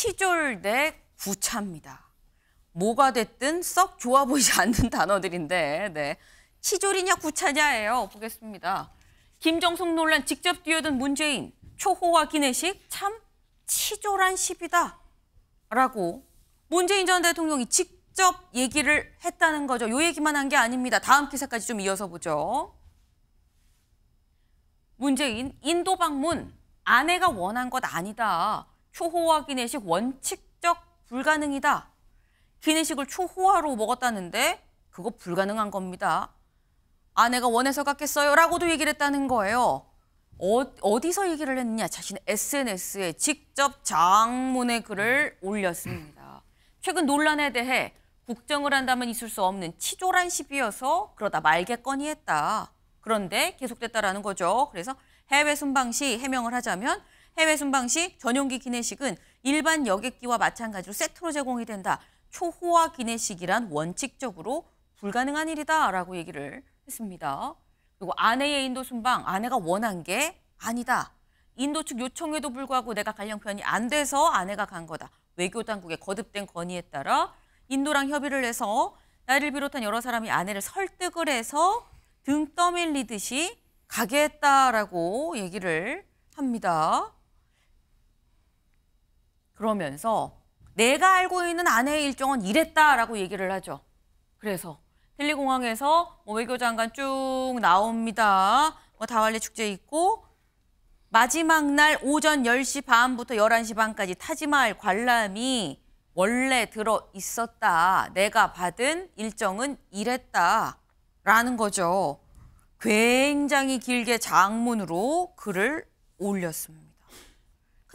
치졸 대 구차입니다. 뭐가 됐든 썩 좋아 보이지 않는 단어들인데 네. 치졸이냐 구차냐예요. 보겠습니다. 김정숙 논란 직접 뛰어든 문재인, 초호화 기내식 참 치졸한 시비다. 라고 문재인 전 대통령이 직접 얘기를 했다는 거죠. 요 얘기만 한 게 아닙니다. 다음 기사까지 좀 이어서 보죠. 문재인 인도 방문 아내가 원한 것 아니다. 초호화 기내식 원칙적 불가능이다. 기내식을 초호화로 먹었다는데 그거 불가능한 겁니다. 아내가 원해서 갔겠어요 라고도 얘기를 했다는 거예요. 어, 디서 얘기를 했느냐 자신의 SNS에 직접 장문의 글을 올렸습니다. 최근 논란에 대해 국정을 한다면 있을 수 없는 치졸한 시비여서 그러다 말겠거니 했다. 그런데 계속됐다라는 거죠. 그래서 해외 순방 시 해명을 하자면 해외 순방 시 전용기 기내식은 일반 여객기와 마찬가지로 세트로 제공이 된다. 초호화 기내식이란 원칙적으로 불가능한 일이다라고 얘기를 했습니다. 그리고 아내의 인도 순방, 아내가 원한 게 아니다. 인도 측 요청에도 불구하고 내가 관련 표현이안 돼서 아내가 간 거다. 외교 당국의 거듭된 건의에 따라 인도랑 협의를 해서 나를 비롯한 여러 사람이 아내를 설득을 해서 등 떠밀리듯이 가게 했다라고 얘기를 합니다. 그러면서 내가 알고 있는 아내의 일정은 이랬다라고 얘기를 하죠. 그래서 델리 공항에서 뭐 외교장관 쭉 나옵니다. 뭐 다활리 축제 있고 마지막 날 오전 10시 반부터 11시 반까지 타지마할 관람이 원래 들어 있었다. 내가 받은 일정은 이랬다. 라는 거죠. 굉장히 길게 장문으로 글을 올렸습니다.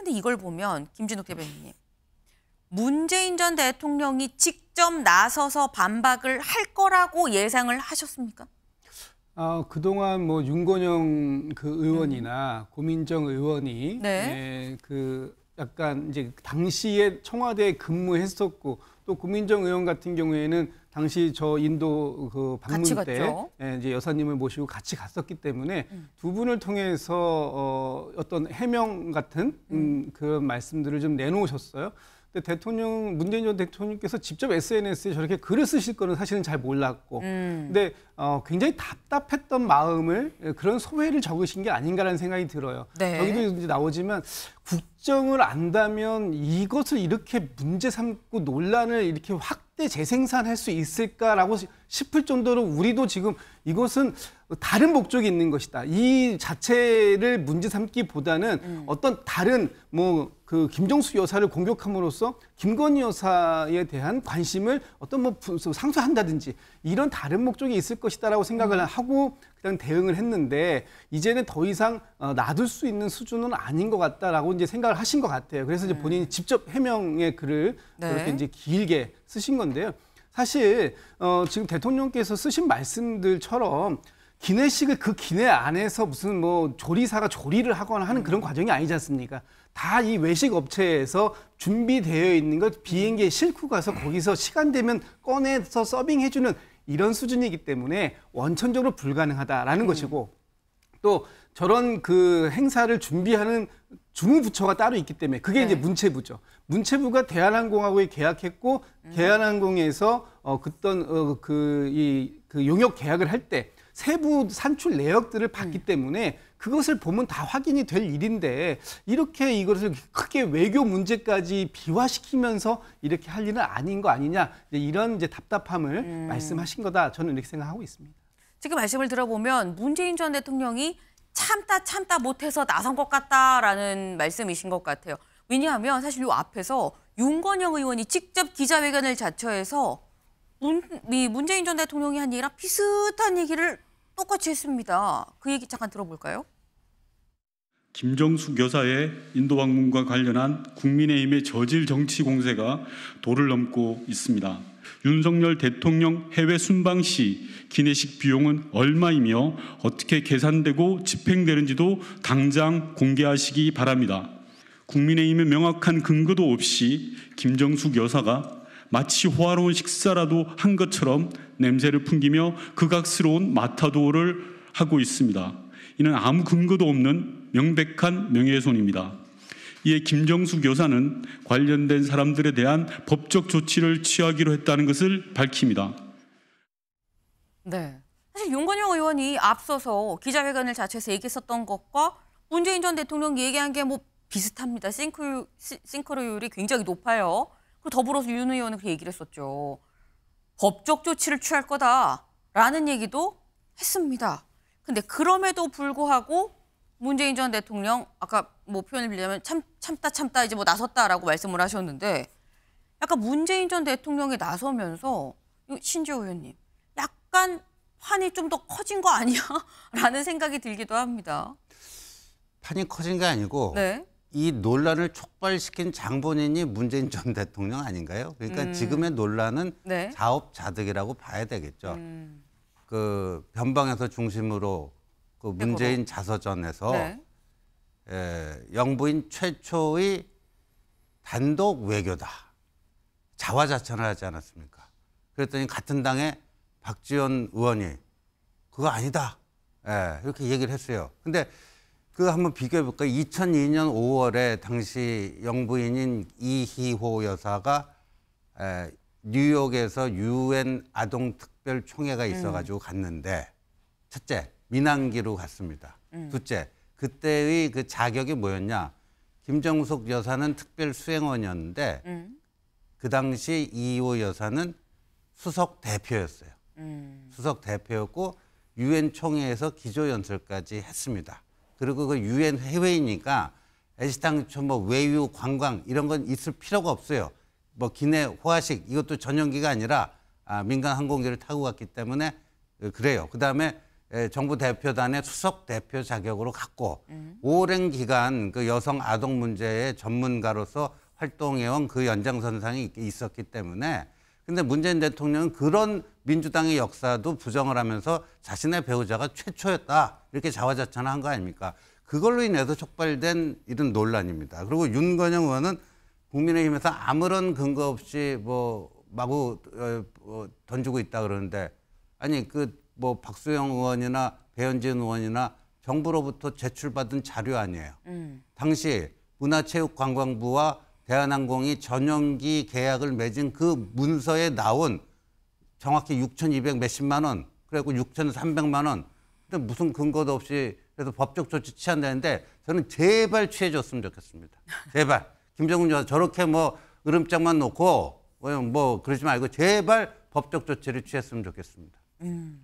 근데 이걸 보면 김진욱 대변인님 문재인 전 대통령이 직접 나서서 반박을 할 거라고 예상을 하셨습니까? 아, 그동안 뭐 윤건영 그 의원이나 음. 고민정 의원이 네. 예, 그 약간 이제 당시에 청와대에 근무했었고 또 구민정 의원 같은 경우에는 당시 저 인도 그 방문 때 예, 이제 여사님을 모시고 같이 갔었기 때문에 음. 두 분을 통해서 어, 어떤 해명 같은 음, 음 그런 말씀들을 좀 내놓으셨어요. 근데 대통령 문재인 전 대통령께서 직접 SNS에 저렇게 글을 쓰실 거는 사실은 잘 몰랐고, 음. 근데 어, 굉장히 답답했던 마음을 예, 그런 소회를 적으신 게 아닌가라는 생각이 들어요. 네. 여기도 이제 나오지만 국정을 안다면 이것을 이렇게 문제 삼고 논란을 이렇게 확대 재생산할 수 있을까라고 싶을 정도로 우리도 지금 이것은 다른 목적이 있는 것이다. 이 자체를 문제 삼기보다는 음. 어떤 다른 뭐 그 김정수 여사를 공격함으로써 김건희 여사에 대한 관심을 어떤 뭐 상쇄한다든지 이런 다른 목적이 있을 것이다라고 생각을 음. 하고 일단 대응을 했는데 이제는 더 이상 어, 놔둘 수 있는 수준은 아닌 것 같다라고 이제 생각을 하신 것 같아요. 그래서 이제 음. 본인이 직접 해명의 글을 네. 그렇게 이제 길게 쓰신 건데요. 사실 어, 지금 대통령께서 쓰신 말씀들처럼 기내식을 그 기내 안에서 무슨 뭐 조리사가 조리를 하거나 하는 그런 음. 과정이 아니지 않습니까? 다 이 외식 업체에서 준비되어 있는 것 비행기에 싣고 가서 거기서 시간 되면 꺼내서 서빙해주는 이런 수준이기 때문에 원천적으로 불가능하다라는 음. 것이고 또 저런 그 행사를 준비하는 주무부처가 따로 있기 때문에 그게 네. 이제 문체부죠. 문체부가 대한항공하고 계약했고 음. 대한항공에서 어 그떤 어 그이그 그 용역 계약을 할 때 세부 산출 내역들을 받기 음. 때문에 그것을 보면 다 확인이 될 일인데 이렇게 이것을 크게 외교 문제까지 비화시키면서 이렇게 할 일은 아닌 거 아니냐 이런 이제 답답함을 음. 말씀하신 거다 저는 이렇게 생각하고 있습니다. 지금 말씀을 들어보면 문재인 전 대통령이 참다 참다 못해서 나선 것 같다라는 말씀이신 것 같아요. 왜냐하면 사실 요 앞에서 윤건영 의원이 직접 기자회견을 자처해서 문, 문재인 전 대통령이 한 얘기랑 비슷한 얘기를 똑같이 했습니다. 그 얘기 잠깐 들어볼까요? 김정숙 여사의 인도 방문과 관련한 국민의힘의 저질 정치 공세가 도를 넘고 있습니다. 윤석열 대통령 해외 순방 시 기내식 비용은 얼마이며 어떻게 계산되고 집행되는지도 당장 공개하시기 바랍니다. 국민의힘의 명확한 근거도 없이 김정숙 여사가 마치 호화로운 식사라도 한 것처럼 냄새를 풍기며 극악스러운 마타도를 하고 있습니다. 이는 아무 근거도 없는 명백한 명예훼손입니다. 이에 김정수 교사는 관련된 사람들에 대한 법적 조치를 취하기로 했다는 것을 밝힙니다. 네. 사실 윤건영 의원이 앞서서 기자회견을 자체해서 얘기했었던 것과 문재인 전 대통령 얘기한 게 뭐 비슷합니다. 싱크, 싱크로율이 굉장히 높아요. 그 더불어서 윤 의원은 그 얘기를 했었죠. 법적 조치를 취할 거다라는 얘기도 했습니다. 근데 그럼에도 불구하고 문재인 전 대통령 아까 뭐 표현을 빌리자면 참, 참다 참다 이제 뭐 나섰다라고 말씀을 하셨는데 약간 문재인 전 대통령이 나서면서 신지호 의원님 약간 판이 좀 더 커진 거 아니야? 라는 생각이 들기도 합니다. 판이 커진 게 아니고 네. 이 논란을 촉발시킨 장본인이 문재인 전 대통령 아닌가요? 그러니까 음. 지금의 논란은 네. 자업자득이라고 봐야 되겠죠. 음. 그 변방에서 중심으로 그 네, 문재인 자서전에서 네. 에, 예, 영부인 최초의 단독 외교다. 자화자찬을 하지 않았습니까? 그랬더니 같은 당의 박지원 의원이 그거 아니다. 에, 예, 이렇게 얘기를 했어요. 근데 그 한번 비교해 볼까요? 2002년 5월에 당시 영부인인 이희호 여사가 에, 뉴욕에서 유엔 아동 특별 총회가 음. 있어가지고 음. 갔는데 첫째 민항기로 갔습니다. 음. 둘째 그때의 그 자격이 뭐였냐? 김정숙 여사는 특별 수행원이었는데 음. 그 당시 이호 여사는 수석 대표였어요. 음. 수석 대표였고 유엔 총회에서 기조 연설까지 했습니다. 그리고 그 유엔 해외이니까 애시당초 뭐 외유 관광 이런 건 있을 필요가 없어요. 뭐 기내 호화식 이것도 전용기가 아니라 아, 민간 항공기를 타고 갔기 때문에 그래요. 그다음에 정부 대표단의 수석 대표 자격으로 갔고 음. 오랜 기간 그 여성 아동 문제의 전문가로서 활동해온 그 연장선상이 있었기 때문에 근데 문재인 대통령은 그런 민주당의 역사도 부정을 하면서 자신의 배우자가 최초였다 이렇게 자화자찬한 거 아닙니까? 그걸로 인해서 촉발된 이런 논란입니다. 그리고 윤건영 의원은 국민의힘에서 아무런 근거 없이 뭐 마구 어, 어, 던지고 있다 그러는데 아니 그 뭐 박수영 의원이나 배현진 의원이나 정부로부터 제출받은 자료 아니에요. 음. 당시 문화체육관광부와 대한항공이 전용기 계약을 맺은 그 문서에 나온 정확히 6,200 몇십만 원, 그리고 6,300만 원, 근데 무슨 근거도 없이 그래서 법적 조치 취한다는데 저는 제발 취해줬으면 좋겠습니다. 제발 김정은 여사 저렇게 뭐 으름장만 놓고 뭐 그러지 말고 제발 법적 조치를 취했으면 좋겠습니다. 음.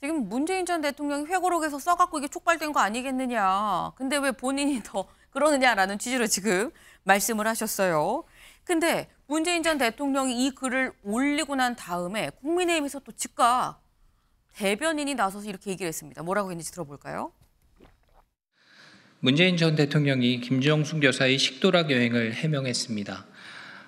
지금 문재인 전 대통령이 회고록에서 써갖고 이게 촉발된 거 아니겠느냐. 근데 왜 본인이 더 그러느냐라는 취지로 지금 말씀을 하셨어요. 근데 문재인 전 대통령이 이 글을 올리고 난 다음에 국민의힘에서 또 즉각 대변인이 나서서 이렇게 얘기를 했습니다. 뭐라고 했는지 들어볼까요? 문재인 전 대통령이 김정숙 여사의 식도락 여행을 해명했습니다.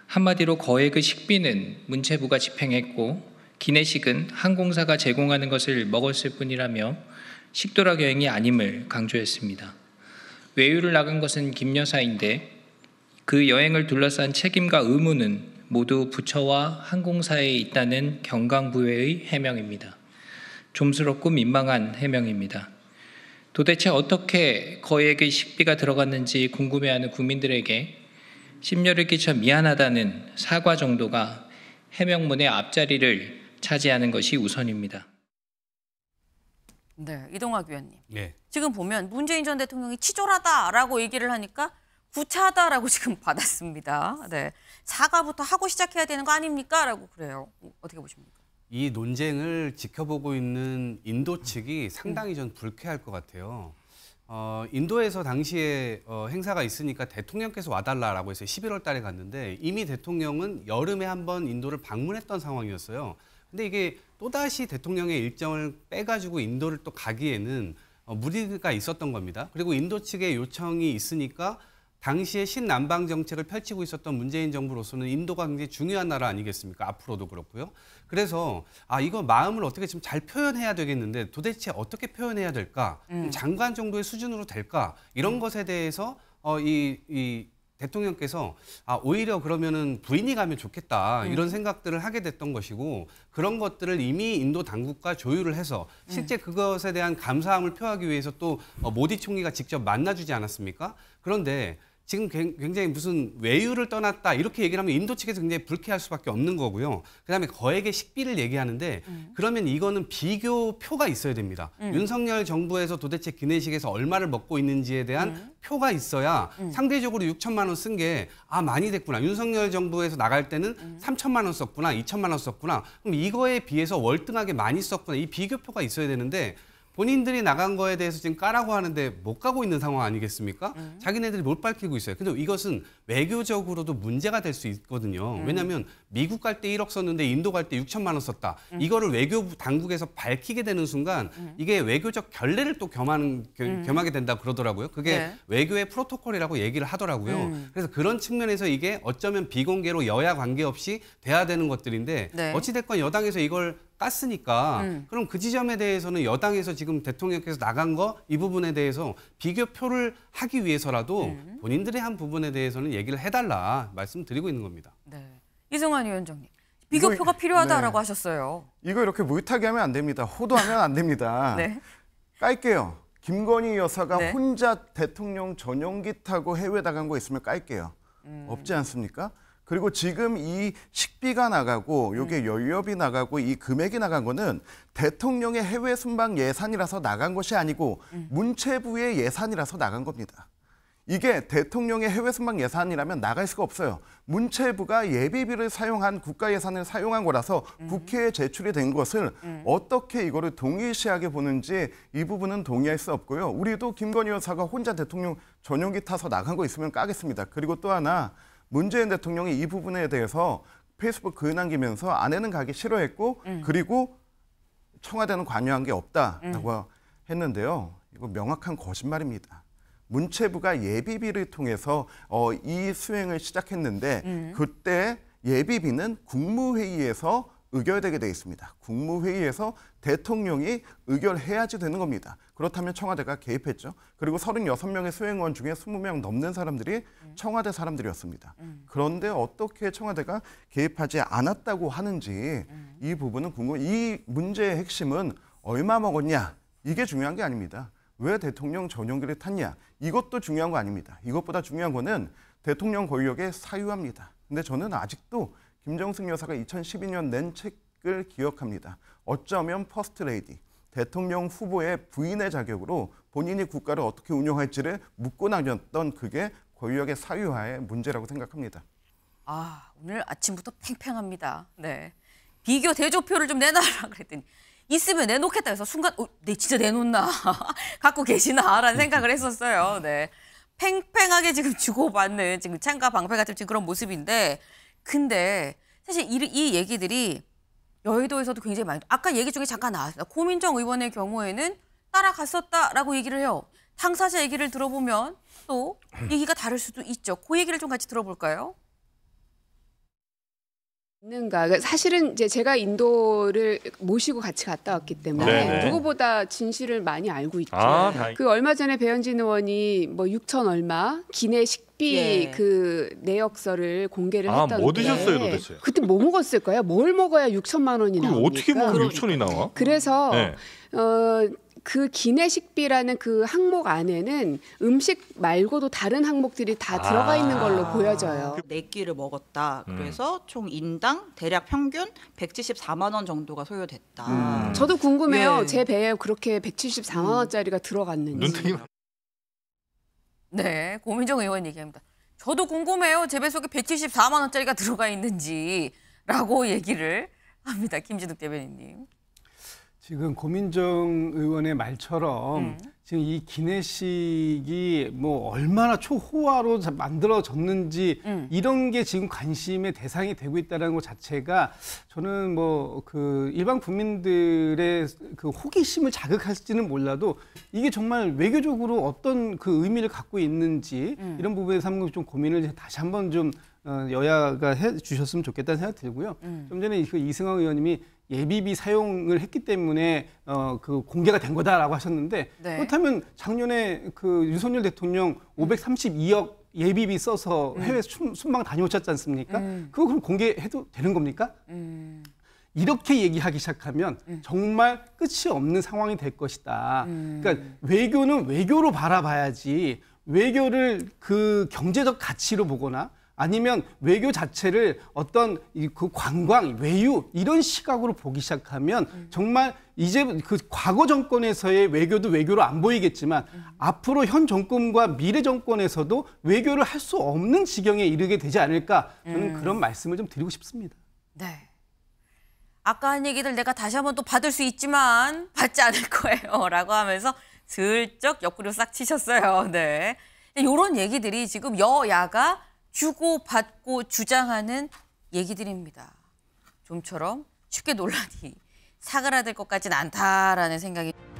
한마디로 거액의 식비는 문체부가 집행했고 기내식은 항공사가 제공하는 것을 먹었을 뿐이라며 식도락 여행이 아님을 강조했습니다. 외유를 나간 것은 김 여사인데 그 여행을 둘러싼 책임과 의무는 모두 부처와 항공사에 있다는 경강부회의 해명입니다. 좀스럽고 민망한 해명입니다. 도대체 어떻게 거액의 식비가 들어갔는지 궁금해하는 국민들에게 심려를 끼쳐 미안하다는 사과 정도가 해명문의 앞자리를 차지하는 것이 우선입니다. 네, 이동학 위원님. 네. 지금 보면 문재인 전 대통령이 치졸하다라고 얘기를 하니까 구차하다라고 지금 받았습니다. 네. 사과부터 하고 시작해야 되는 거 아닙니까? 라고 그래요. 어떻게 보십니까? 이 논쟁을 지켜보고 있는 인도 측이 상당히 전 불쾌할 것 같아요. 어, 인도에서 당시에 어, 행사가 있으니까 대통령께서 와달라라고 해서 11월 달에 갔는데 이미 대통령은 여름에 한번 인도를 방문했던 상황이었어요. 근데 이게 또다시 대통령의 일정을 빼가지고 인도를 또 가기에는 어, 무리가 있었던 겁니다. 그리고 인도 측의 요청이 있으니까 당시에 신남방 정책을 펼치고 있었던 문재인 정부로서는 인도가 굉장히 중요한 나라 아니겠습니까? 앞으로도 그렇고요. 그래서 아 이거 마음을 어떻게 지금 잘 표현해야 되겠는데 도대체 어떻게 표현해야 될까? 음. 장관 정도의 수준으로 될까? 이런 음. 것에 대해서 어이이 대통령께서 아 오히려 그러면은 부인이 가면 좋겠다 음. 이런 생각들을 하게 됐던 것이고 그런 것들을 이미 인도 당국과 조율을 해서 네. 실제 음. 그것에 대한 감사함을 표하기 위해서 또 어, 모디 총리가 직접 만나주지 않았습니까? 그런데 지금 굉장히 무슨 외유를 떠났다 이렇게 얘기를 하면 인도 측에서 굉장히 불쾌할 수밖에 없는 거고요. 그다음에 거액의 식비를 얘기하는데 음. 그러면 이거는 비교표가 있어야 됩니다. 음. 윤석열 정부에서 도대체 기내식에서 얼마를 먹고 있는지에 대한 음. 표가 있어야 음. 상대적으로 6천만 원 쓴 게 아 많이 됐구나. 윤석열 정부에서 나갈 때는 음. 3천만 원 썼구나, 2천만 원 썼구나. 그럼 이거에 비해서 월등하게 많이 썼구나. 이 비교표가 있어야 되는데 본인들이 나간 거에 대해서 지금 까라고 하는데 못 가고 있는 상황 아니겠습니까? 음. 자기네들이 못 밝히고 있어요. 근데 이것은 외교적으로도 문제가 될 수 있거든요. 음. 왜냐하면 미국 갈 때 1억 썼는데 인도 갈 때 6천만 원 썼다. 음. 이거를 외교 부 당국에서 밝히게 되는 순간 음. 이게 외교적 결례를 또 겸하는, 음. 겸하게 된다 그러더라고요. 그게 네. 외교의 프로토콜이라고 얘기를 하더라고요. 음. 그래서 그런 측면에서 이게 어쩌면 비공개로 여야 관계없이 돼야 되는 것들인데 네. 어찌됐건 여당에서 이걸 깠으니까 음. 그럼 그 지점에 대해서는 여당에서 지금 대통령께서 나간 거 이 부분에 대해서 비교표를 하기 위해서라도 음. 본인들의 한 부분에 대해서는 얘기를 해달라 말씀드리고 있는 겁니다. 네. 이승환 위원장님. 비교표가 이거, 필요하다라고 네. 하셨어요. 이거 이렇게 물타기하면 안 됩니다. 호도하면 안 됩니다. 네. 깔게요. 김건희 여사가 네. 혼자 대통령 전용기 타고 해외 나간 거 있으면 깔게요. 음. 없지 않습니까? 그리고 지금 이 식비가 나가고 요게 음. 연료비 나가고 이 금액이 나간 거는 대통령의 해외 순방 예산이라서 나간 것이 아니고 음. 문체부의 예산이라서 나간 겁니다. 이게 대통령의 해외 순방 예산이라면 나갈 수가 없어요. 문체부가 예비비를 사용한 국가 예산을 사용한 거라서 음. 국회에 제출이 된 것을 어떻게 이거를 동일시하게 보는지 이 부분은 동의할 수 없고요. 우리도 김건희 여사가 혼자 대통령 전용기 타서 나간 거 있으면 까겠습니다. 그리고 또 하나 문재인 대통령이 이 부분에 대해서 페이스북 글 남기면서 아내는 가기 싫어했고 음. 그리고 청와대는 관여한 게 없다라고 음. 했는데요. 이거 명확한 거짓말입니다. 문체부가 예비비를 통해서 어, 이 수행을 시작했는데 음. 그때 예비비는 국무회의에서 의결되게 되어 있습니다. 국무회의에서 대통령이 의결해야지 되는 겁니다. 그렇다면 청와대가 개입했죠. 그리고 36명의 수행원 중에 20명 넘는 사람들이 네. 청와대 사람들이었습니다. 음. 그런데 어떻게 청와대가 개입하지 않았다고 하는지 음. 이 부분은 궁금. 이 문제의 핵심은 얼마 먹었냐 이게 중요한 게 아닙니다. 왜 대통령 전용기를 탔냐 이것도 중요한 거 아닙니다. 이것보다 중요한 거는 대통령 권력의 사유합니다. 근데 저는 아직도 김정숙 여사가 2012년 낸 책을 기억합니다. 어쩌면 퍼스트 레이디, 대통령 후보의 부인의 자격으로 본인이 국가를 어떻게 운영할지를 묻고 나녔던 그게 권력의 사유화의 문제라고 생각합니다. 아, 오늘 아침부터 팽팽합니다. 네. 비교 대조표를 좀 내놔라 그랬더니 있으면 내놓겠다 해서 순간 어, 네, 진짜 내놓나 갖고 계시나라는 생각을 했었어요. 네. 팽팽하게 지금 주고받는 지금 창과 방패 같은 지금 그런 모습인데 근데 사실 이, 이 얘기들이 여의도에서도 굉장히 많이 아까 얘기 중에 잠깐 나왔어요. 고민정 의원의 경우에는 따라갔었다라고 얘기를 해요. 당사자 얘기를 들어보면 또 얘기가 다를 수도 있죠. 그 얘기를 좀 같이 들어볼까요? 있는가 그러니까 사실은 이제 제가 인도를 모시고 같이 갔다 왔기 때문에 네네. 네. 누구보다 진실을 많이 알고 있죠. 아, 그 얼마 전에 배현진 의원이 뭐 6천 얼마 기내 식비 예. 그 내역서를 공개를 아, 뭐 했던데뭐 드셨어요 도대체? 그때 뭐 먹었을까요? 뭘 먹어야 6천만 원이 그나 어떻게 보면 그 6천이 나와? 그래서 네. 어, 그 기내식비라는 그 항목 안에는 음식 말고도 다른 항목들이 다아 들어가 있는 아. 걸로 보여져요. 그 네 끼를 먹었다. 음. 그래서 총 인당 대략 평균 174만 원 정도가 소요됐다. 음. 저도 궁금해요. 예. 제 배에 그렇게 174만 원짜리가 들어갔는지. 눈뜨기. 네, 고민정 의원 얘기합니다. 저도 궁금해요. 제 배 속에 174만 원짜리가 들어가 있는지라고 얘기를 합니다. 김진욱 대변인님. 지금 고민정 의원의 말처럼 네. 지금 이 기내식이 뭐 얼마나 초호화로 만들어졌는지 음. 이런 게 지금 관심의 대상이 되고 있다는 것 자체가 저는 뭐 그 일반 국민들의 그 호기심을 자극할지는 몰라도 이게 정말 외교적으로 어떤 그 의미를 갖고 있는지 음. 이런 부분에서 한번 좀 고민을 다시 한번 좀 어, 여야가 해 주셨으면 좋겠다는 생각 이 들고요. 음. 좀 전에 그 이승환 의원님이 예비비 사용을 했기 때문에 어, 그 공개가 된 거다라고 하셨는데 네. 그렇다면 작년에 그 윤석열 대통령 532억 예비비 써서 음. 해외 음. 순방 다녀오셨지 않습니까? 음. 그거 그럼 공개해도 되는 겁니까? 음. 이렇게 얘기하기 시작하면 음. 정말 끝이 없는 상황이 될 것이다. 음. 그러니까 외교는 외교로 바라봐야지 외교를 그 경제적 가치로 보거나 아니면 외교 자체를 어떤 그 관광, 외유 이런 시각으로 보기 시작하면 정말 이제 그 과거 정권에서의 외교도 외교로 안 보이겠지만 앞으로 현 정권과 미래 정권에서도 외교를 할 수 없는 지경에 이르게 되지 않을까 저는 음. 그런 말씀을 좀 드리고 싶습니다. 네. 아까 한 얘기들 내가 다시 한번 또 받을 수 있지만 받지 않을 거예요. 라고 하면서 슬쩍 옆구리로 싹 치셨어요. 네. 이런 얘기들이 지금 여야가 주고받고 주장하는 얘기들입니다. 좀처럼 쉽게 논란이 사그라들 것까진 않다라는 생각이